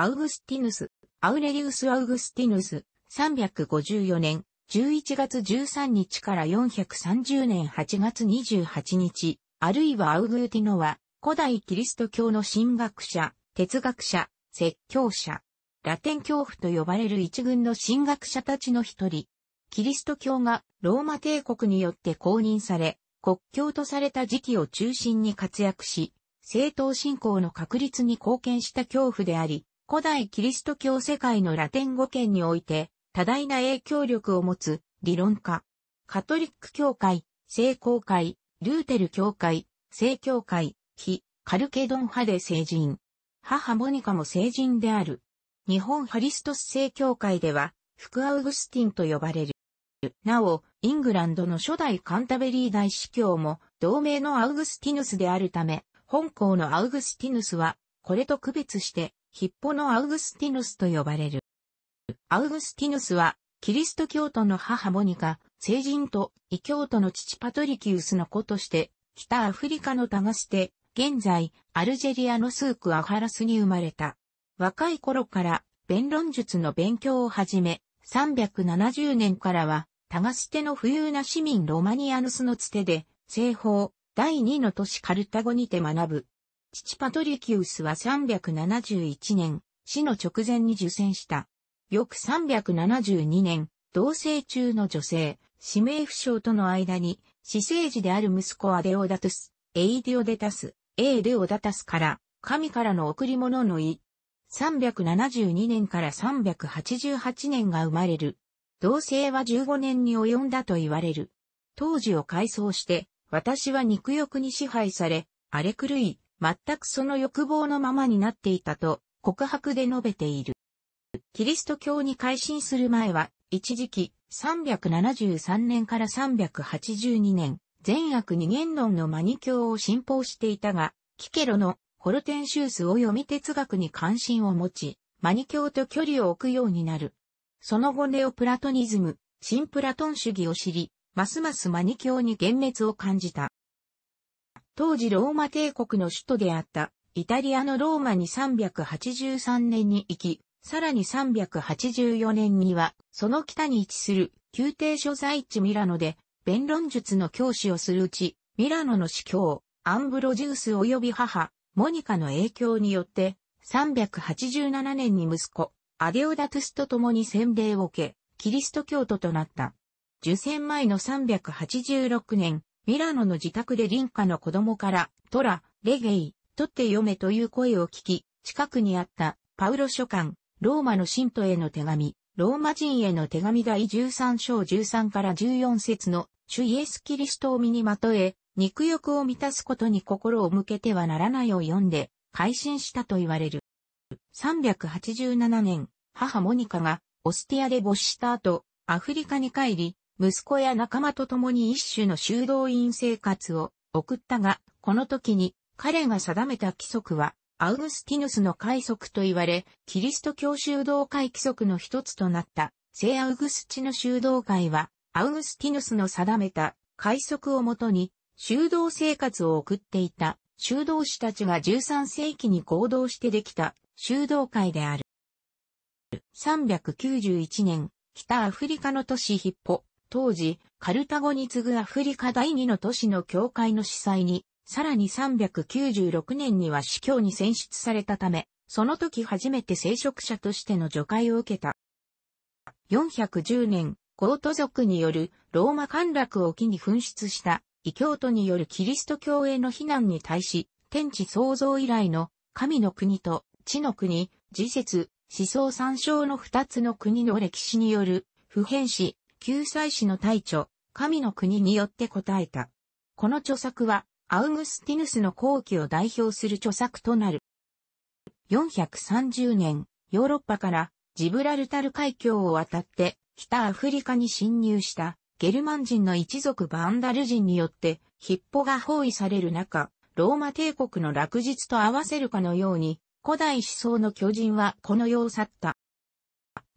アウグスティヌス、アウレリウス・アウグスティヌス、354年、11月13日から430年8月28日、あるいはアウグーティノは、古代キリスト教の神学者、哲学者、説教者、ラテン教父と呼ばれる一軍の神学者たちの一人。キリスト教がローマ帝国によって公認され、国教とされた時期を中心に活躍し、正当信仰の確立に貢献した教父であり、古代キリスト教世界のラテン語圏において多大な影響力を持つ理論家。カトリック教会、聖公会、ルーテル教会、聖教会、非、カルケドン派で成人。母モニカも成人である。日本ハリストス聖教会では、福アウグスティンと呼ばれる。なお、イングランドの初代カンタベリー大司教も、同盟のアウグスティヌスであるため、本校のアウグスティヌスは、これと区別して、ヒッポのアウグスティヌスと呼ばれる。アウグスティヌスは、キリスト教徒の母モニカ、聖人と異教徒の父パトリキウスの子として、北アフリカのタガステ、現在、アルジェリアのスーク・アハラスに生まれた。若い頃から、弁論術の勉強を始め、370年からは、タガステの富裕な市民ロマニアヌスのつてで、西方、第2の都市カルタゴにて学ぶ、父パトリキウスは371年、死の直前に受選した。翌372年、同棲中の女性、指名不詳との間に、私生児である息子アデオダトゥス、エイディオデタス、エイデオダタスから、神からの贈り物の意。372年から388年が生まれる。同棲は15年に及んだと言われる。当時を改装して、私は肉欲に支配され、荒れ狂い、全くその欲望のままになっていたと告白で述べている。キリスト教に改信する前は、一時期373年から382年、善悪二元論のマニ教を信奉していたが、キケロのホルテンシュース読み哲学に関心を持ち、マニ教と距離を置くようになる。その後ネオプラトニズム、新プラトン主義を知り、ますますマニ教に幻滅を感じた。当時ローマ帝国の首都であったイタリアのローマに383年に行き、さらに384年には、その北に位置する宮廷所在地ミラノで、弁論術の教師をするうち、ミラノの司教、アンブロジウス及び母、モニカの影響によって、387年に息子、アデオダトゥスと共に洗礼を受け、キリスト教徒となった。受選前の386年、ミラノの自宅で林家の子供から、トラ、レゲイ、とって読めという声を聞き、近くにあったパウロ書館、ローマの信徒への手紙、ローマ人への手紙第13章13から14節の主イエス・キリストを身にまとえ、肉欲を満たすことに心を向けてはならないを読んで、改心したと言われる。387年、母モニカがオスティアで没した後、アフリカに帰り、息子や仲間と共に一種の修道院生活を送ったが、この時に彼が定めた規則は、アウグスティヌスの快則と言われ、キリスト教修道会規則の一つとなった、聖アウグスチの修道会は、アウグスティヌスの定めた快則をもとに、修道生活を送っていた、修道士たちが13世紀に行動してできた修道会である。391年、北アフリカの都市ヒッポ、当時、カルタゴに次ぐアフリカ第二の都市の教会の司祭に、さらに396年には司教に選出されたため、その時初めて聖職者としての除会を受けた。410年、ゴート族によるローマ陥落を機に紛失した異教徒によるキリスト教への非難に対し、天地創造以来の神の国と地の国、自節、思想参照の二つの国の歴史による普遍史、救済士の大著、神の国によって答えた。この著作は、アウグスティヌスの後期を代表する著作となる。430年、ヨーロッパからジブラルタル海峡を渡って北アフリカに侵入したゲルマン人の一族バンダル人によってヒッポが包囲される中、ローマ帝国の落日と合わせるかのように古代思想の巨人はこの世を去った。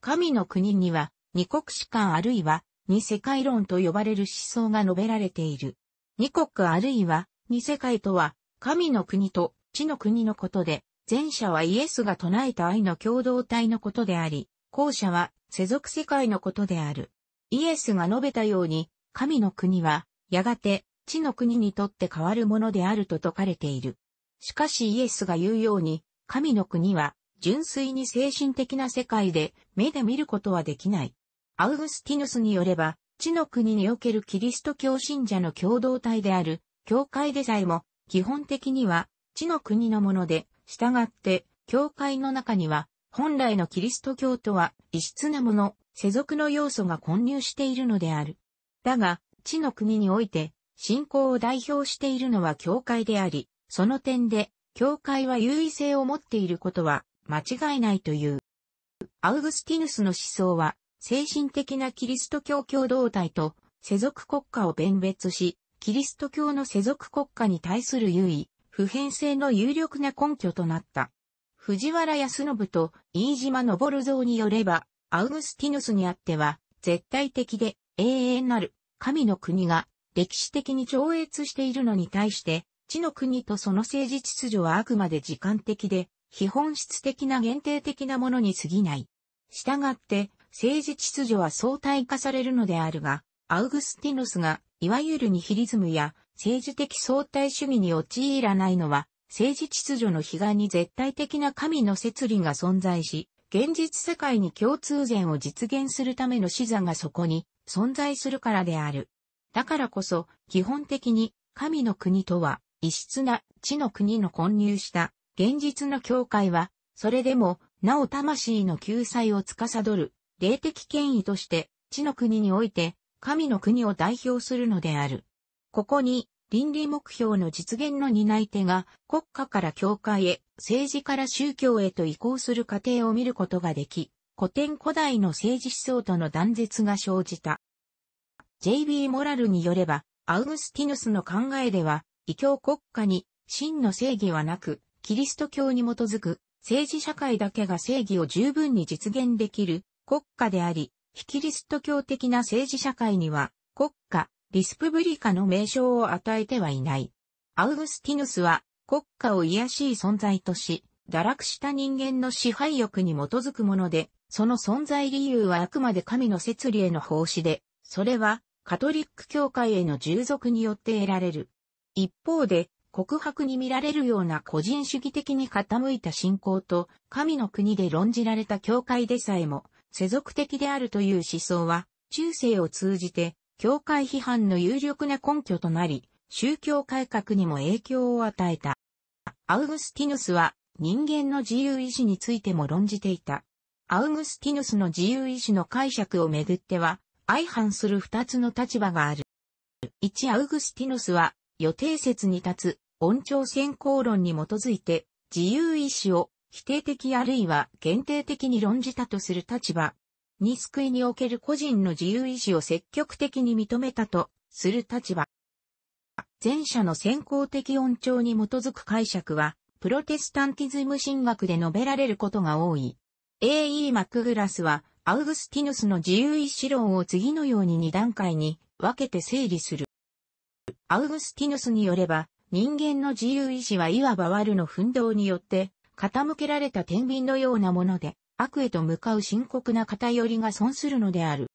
神の国には二国史観あるいは二世界論と呼ばれる思想が述べられている。二国あるいは二世界とは神の国と地の国のことで、前者はイエスが唱えた愛の共同体のことであり、後者は世俗世界のことである。イエスが述べたように、神の国は、やがて、地の国にとって変わるものであると説かれている。しかしイエスが言うように、神の国は、純粋に精神的な世界で、目で見ることはできない。アウグスティヌスによれば、地の国におけるキリスト教信者の共同体である、教会でさえも、基本的には、地の国のもので、従って、教会の中には、本来のキリスト教とは異質なもの、世俗の要素が混入しているのである。だが、地の国において、信仰を代表しているのは教会であり、その点で、教会は優位性を持っていることは間違いないという。アウグスティヌスの思想は、精神的なキリスト教共同体と世俗国家を弁別し、キリスト教の世俗国家に対する優位、普遍性の有力な根拠となった。藤原康信と飯島昇像によれば、アウグスティヌスにあっては、絶対的で永遠なる神の国が歴史的に超越しているのに対して、地の国とその政治秩序はあくまで時間的で、非本質的な限定的なものに過ぎない。したがって、政治秩序は相対化されるのであるが、アウグスティノスが、いわゆるニヒリズムや政治的相対主義に陥らないのは、政治秩序の彼岸に絶対的な神の摂理が存在し、現実世界に共通善を実現するための視座がそこに存在するからである。だからこそ、基本的に神の国とは、異質な地の国の混入した現実の境界は、それでも、なお魂の救済を司る霊的権威として、地の国において、神の国を代表するのである。ここに、倫理目標の実現の担い手が、国家から教会へ、政治から宗教へと移行する過程を見ることができ、古典古代の政治思想との断絶が生じた。J.B. モラルによれば、アウグスティヌスの考えでは、異教国家に真の正義はなく、キリスト教に基づく政治社会だけが正義を十分に実現できる国家であり、非キリスト教的な政治社会には、国家、リスプブリカの名称を与えてはいない。アウグスティヌスは、国家を癒しい存在とし、堕落した人間の支配欲に基づくもので、その存在理由はあくまで神の摂理への奉仕で、それは、カトリック教会への従属によって得られる。一方で、告白に見られるような個人主義的に傾いた信仰と、神の国で論じられた教会でさえも、世俗的であるという思想は、中世を通じて、教会批判の有力な根拠となり、宗教改革にも影響を与えた。アウグスティヌスは人間の自由意志についても論じていた。アウグスティヌスの自由意志の解釈をめぐっては、相反する二つの立場がある。一アウグスティヌスは予定説に立つ、温調先行論に基づいて、自由意志を否定的あるいは限定的に論じたとする立場に救いにおける個人の自由意志を積極的に認めたとする立場。前者の先行的音調に基づく解釈は、プロテスタンティズム神学で述べられることが多い。A.E. マックグラスは、アウグスティヌスの自由意志論を次のように2段階に分けて整理する。アウグスティヌスによれば、人間の自由意志はいわばワルの奮闘によって傾けられた天秤のようなもので、悪へと向かう深刻な偏りが損するのである。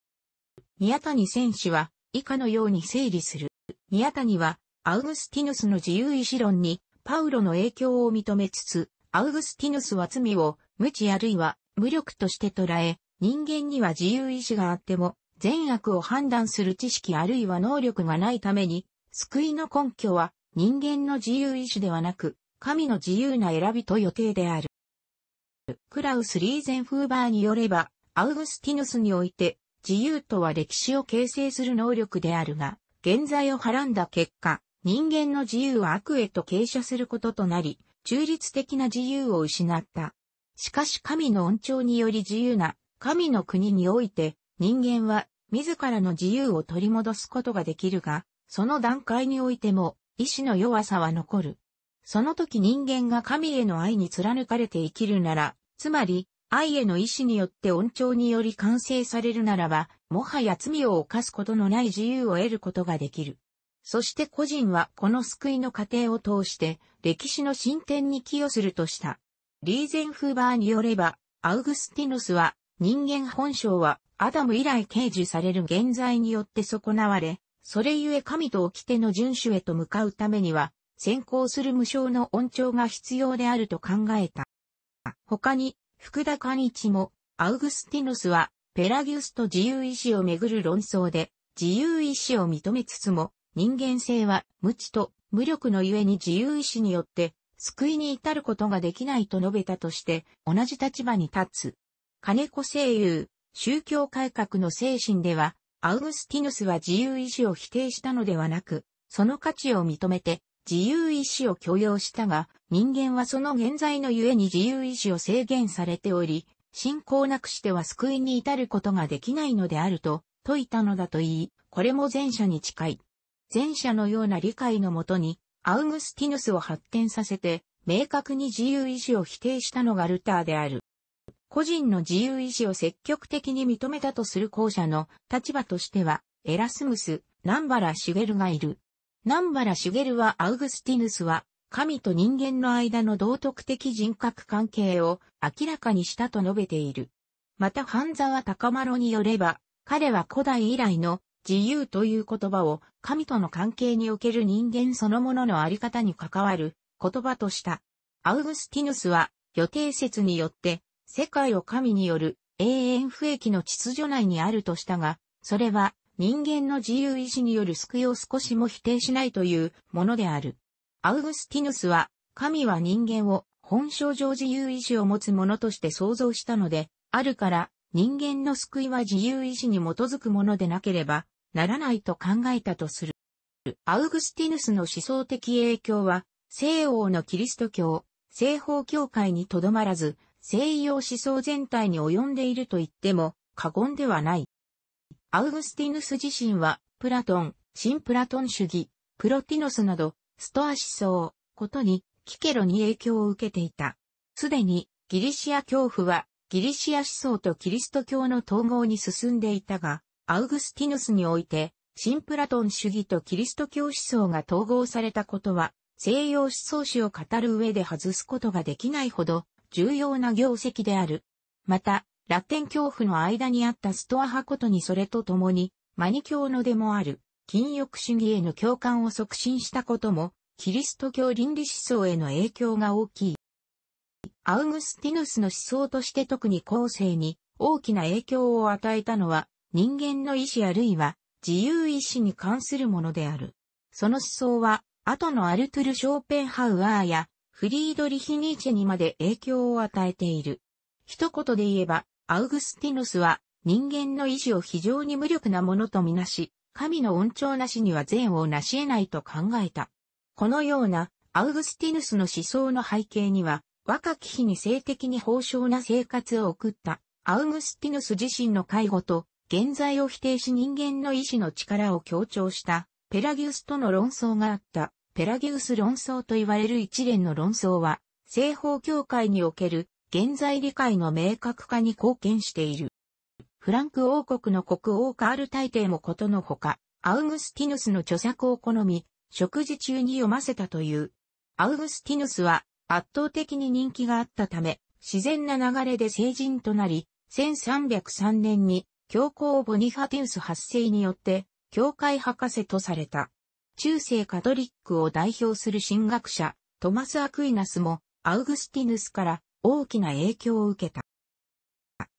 宮谷選手は、以下のように整理する。宮谷は、アウグスティヌスの自由意志論に、パウロの影響を認めつつ、アウグスティヌスは罪を、無知あるいは、無力として捉え、人間には自由意志があっても、善悪を判断する知識あるいは能力がないために、救いの根拠は人間の自由意志ではなく、神の自由な選びと予定である。クラウス・リーゼンフーバーによれば、アウグスティヌスにおいて、自由とは歴史を形成する能力であるが、現在をはらんだ結果、人間の自由は悪へと傾斜することとなり、中立的な自由を失った。しかし神の恩寵により自由な神の国において人間は自らの自由を取り戻すことができるが、その段階においても意志の弱さは残る。その時人間が神への愛に貫かれて生きるなら、つまり、愛への意志によって恩寵により完成されるならば、もはや罪を犯すことのない自由を得ることができる。そして個人はこの救いの過程を通して歴史の進展に寄与するとした。リーゼンフーバーによれば、アウグスティノスは人間本性はアダム以来掲示される現在によって損なわれ、それゆえ神と掟の遵守へと向かうためには、先行する無償の恩調が必要であると考えた。他に、福田寛一も、アウグスティノスは、ペラギウスと自由意志をめぐる論争で、自由意志を認めつつも、人間性は無知と無力のゆえに自由意志によって救いに至ることができないと述べたとして同じ立場に立つ。金子声優、宗教改革の精神では、アウグスティヌスは自由意志を否定したのではなく、その価値を認めて自由意志を許容したが、人間はその現在のゆえに自由意志を制限されており、信仰なくしては救いに至ることができないのであると説いたのだと言い、これも前者に近い。前者のような理解のもとに、アウグスティヌスを発展させて、明確に自由意志を否定したのがルターである。個人の自由意志を積極的に認めたとする後者の立場としては、エラスムス、南原茂がいる。南原茂はアウグスティヌスは、神と人間の間の道徳的人格関係を明らかにしたと述べている。また半沢高丸によれば、彼は古代以来の自由という言葉を神との関係における人間そのもののあり方に関わる言葉とした。アウグスティヌスは予定説によって世界を神による永遠不益の秩序内にあるとしたが、それは人間の自由意志による救いを少しも否定しないというものである。アウグスティヌスは、神は人間を本性上自由意志を持つものとして創造したので、あるから人間の救いは自由意志に基づくものでなければならないと考えたとする。アウグスティヌスの思想的影響は、西欧のキリスト教、西方教会にとどまらず、西洋思想全体に及んでいると言っても過言ではない。アウグスティヌス自身は、プラトン、新プラトン主義、プロティノスなど、ストア思想、ことに、キケロに影響を受けていた。すでに、ギリシア教父は、ギリシア思想とキリスト教の統合に進んでいたが、アウグスティヌスにおいて、新プラトン主義とキリスト教思想が統合されたことは、西洋思想史を語る上で外すことができないほど、重要な業績である。また、ラテン恐怖の間にあったストア派ことにそれと共に、マニ教のでもある、禁欲主義への共感を促進したことも、キリスト教倫理思想への影響が大きい。アウグスティヌスの思想として特に後世に大きな影響を与えたのは、人間の意志あるいは自由意志に関するものである。その思想は、後のアルトゥル・ショーペンハウアーやフリードリヒ・ニーチェにまで影響を与えている。一言で言えば、アウグスティヌスは人間の意志を非常に無力なものとみなし、神の恩寵なしには善を成し得ないと考えた。このようなアウグスティヌスの思想の背景には、若き日に性的に豊昇な生活を送ったアウグスティヌス自身の介護と現在を否定し人間の意志の力を強調したペラギウスとの論争があった。ペラギウス論争と言われる一連の論争は、西方教会における現在理解の明確化に貢献している。フランク王国の国王カール大帝もことのほか、アウグスティヌスの著作を好み、食事中に読ませたという。アウグスティヌスは圧倒的に人気があったため、自然な流れで成人となり、1303年に教皇ボニファティウス発生によって、教会博士とされた。中世カトリックを代表する神学者、トマス・アクイナスも、アウグスティヌスから大きな影響を受けた。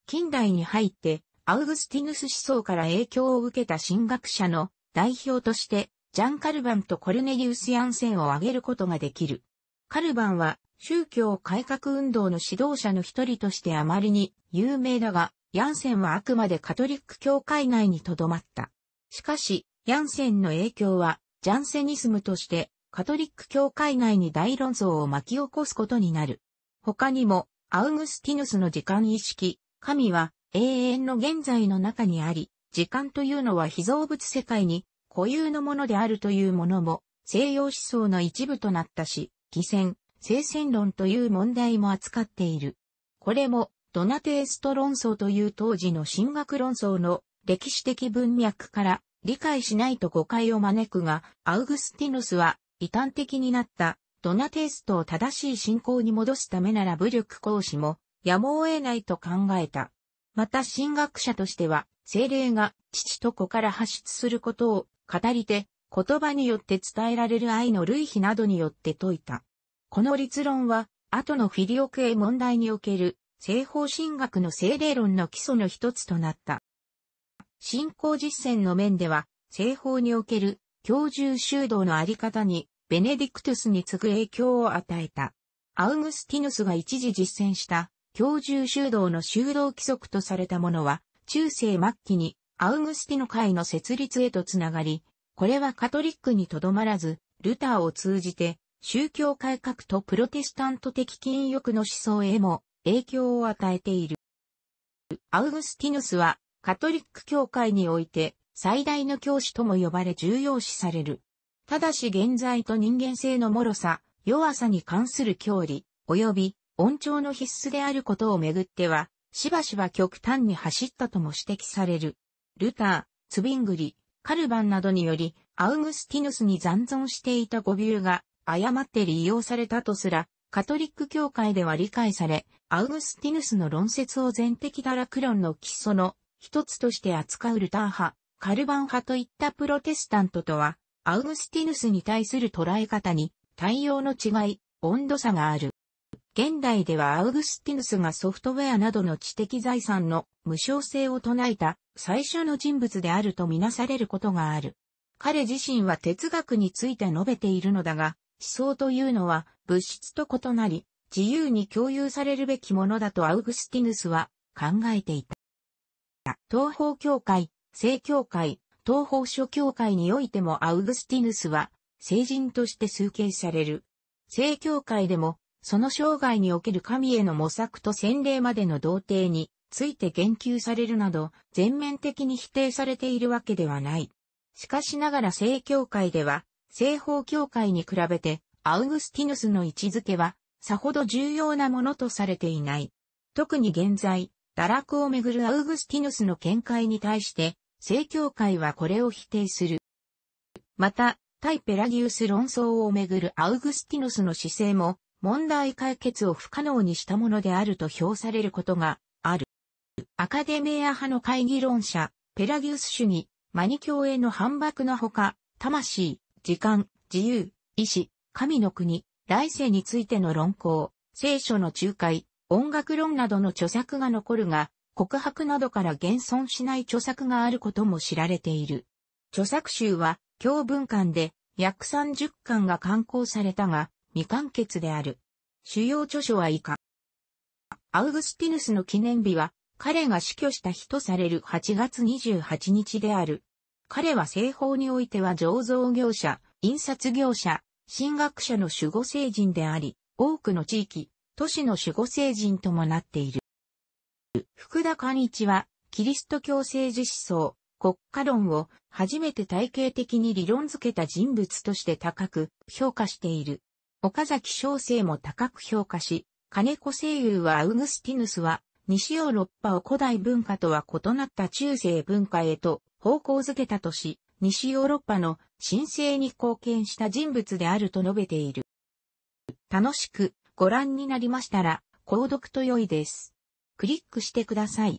近代に入ってアウグスティヌス思想から影響を受けた神学者の代表としてジャン・カルバンとコルネリウス・ヤンセンを挙げることができる。カルバンは宗教改革運動の指導者の一人としてあまりに有名だが、ヤンセンはあくまでカトリック教会内に留まった。しかし、ヤンセンの影響は、ジャンセニスムとして、カトリック教会内に大論争を巻き起こすことになる。他にも、アウグスティヌスの時間意識、神は永遠の現在の中にあり、時間というのは非造物世界に固有のものであるというものも、西洋思想の一部となったし、偽善、聖戦論という問題も扱っている。これも、ドナテースト論争という当時の神学論争の歴史的文脈から理解しないと誤解を招くが、アウグスティヌスは異端的になったドナテイストを正しい信仰に戻すためなら武力行使もやむを得ないと考えた。また神学者としては、精霊が父と子から発出することを語り手、言葉によって伝えられる愛の類比などによって説いた。この立論は、後のフィリオクエ問題における西方神学の精霊論の基礎の一つとなった。信仰実践の面では、西方における教授修道のあり方にベネディクトゥスに次ぐ影響を与えた。アウグスティヌスが一時実践した教授修道の修道規則とされたものは、中世末期にアウグスティノ会の設立へとつながり、これはカトリックにとどまらず、ルターを通じて宗教改革とプロテスタント的禁欲の思想へも影響を与えている。アウグスティヌスはカトリック教会において最大の教師とも呼ばれ重要視される。ただし現在と人間性の脆さ、弱さに関する教理、及び、温調の必須であることをめぐっては、しばしば極端に走ったとも指摘される。ルター、ツビングリ、カルバンなどにより、アウグスティヌスに残存していた語尾が、誤って利用されたとすら、カトリック教会では理解され、アウグスティヌスの論説を全的クロ論の基礎の一つとして扱うルター派、カルバン派といったプロテスタントとは、アウグスティヌスに対する捉え方に対応の違い、温度差がある。現代ではアウグスティヌスがソフトウェアなどの知的財産の無償性を唱えた最初の人物であるとみなされることがある。彼自身は哲学について述べているのだが、思想というのは物質と異なり、自由に共有されるべきものだとアウグスティヌスは考えていた。東方教会、正教会、東方諸教会においてもアウグスティヌスは、聖人として崇敬される。聖教会でも、その生涯における神への模索と洗礼までの童貞について言及されるなど、全面的に否定されているわけではない。しかしながら聖教会では、聖方教会に比べて、アウグスティヌスの位置づけは、さほど重要なものとされていない。特に現在、堕落をめぐるアウグスティヌスの見解に対して、正教会はこれを否定する。また、対ペラギウス論争をめぐるアウグスティノスの姿勢も、問題解決を不可能にしたものであると評されることがある。アカデミア派の会議論者、ペラギウス主義、マニ教への反駁のほか、魂、時間、自由、意志、神の国、来世についての論考、聖書の仲介、音楽論などの著作が残るが、告白などから現存しない著作があることも知られている。著作集は、教文館で約30巻が刊行されたが、未完結である。主要著書は以下。アウグスティヌスの記念日は、彼が死去した日とされる8月28日である。彼は西方においては醸造業者、印刷業者、神学者の守護聖人であり、多くの地域、都市の守護聖人ともなっている。福田寛一は、キリスト教政治思想、国家論を初めて体系的に理論づけた人物として高く評価している。岡崎小生も高く評価し、金子声優はアウグスティヌスは、西ヨーロッパを古代文化とは異なった中世文化へと方向づけたとし、西ヨーロッパの神聖に貢献した人物であると述べている。楽しくご覧になりましたら、購読と良いです。クリックしてください。